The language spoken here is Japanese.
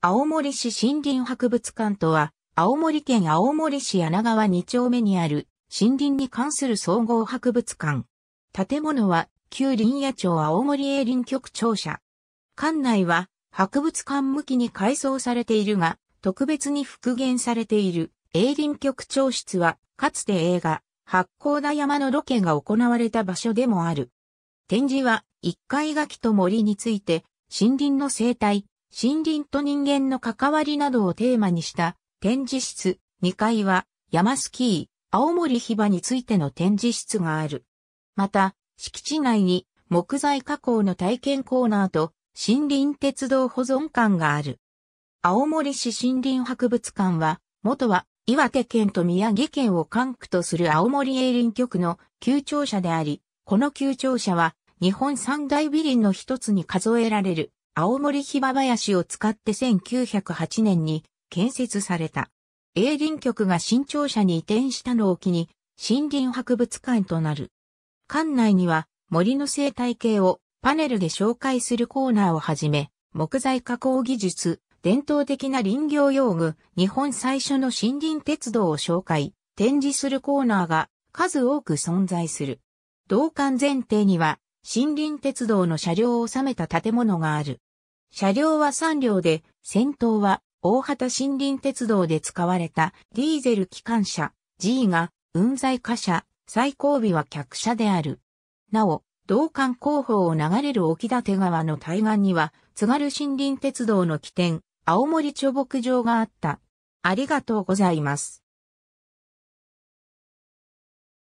青森市森林博物館とは、青森県青森市柳川2丁目にある森林に関する総合博物館。建物は旧林野町青森営林局庁舎。館内は博物館向きに改装されているが、特別に復元されている営林局庁室は、かつて映画、八甲田山のロケが行われた場所でもある。展示は、一階垣と森について、森林の生態、森林と人間の関わりなどをテーマにした展示室2階は山スキー、青森ヒバについての展示室がある。また、敷地内に木材加工の体験コーナーと森林鉄道保存館がある。青森市森林博物館は、元は岩手県と宮城県を管区とする青森営林局の旧庁舎であり、この旧庁舎は日本三大美林の一つに数えられる青森芝林を使って1908年に建設された。営林局が新庁舎に移転したのを機に、森林博物館となる。館内には森の生態系をパネルで紹介するコーナーをはじめ、木材加工技術、伝統的な林業用具、日本最初の森林鉄道を紹介、展示するコーナーが数多く存在する。同館前提には森林鉄道の車両を収めた建物がある。車両は3両で、先頭は大畑森林鉄道で使われたディーゼル機関車 G が運載貨車、最後尾は客車である。なお、道館後方を流れる沖立川の対岸には、津軽森林鉄道の起点、青森貯木場があった。ありがとうございます。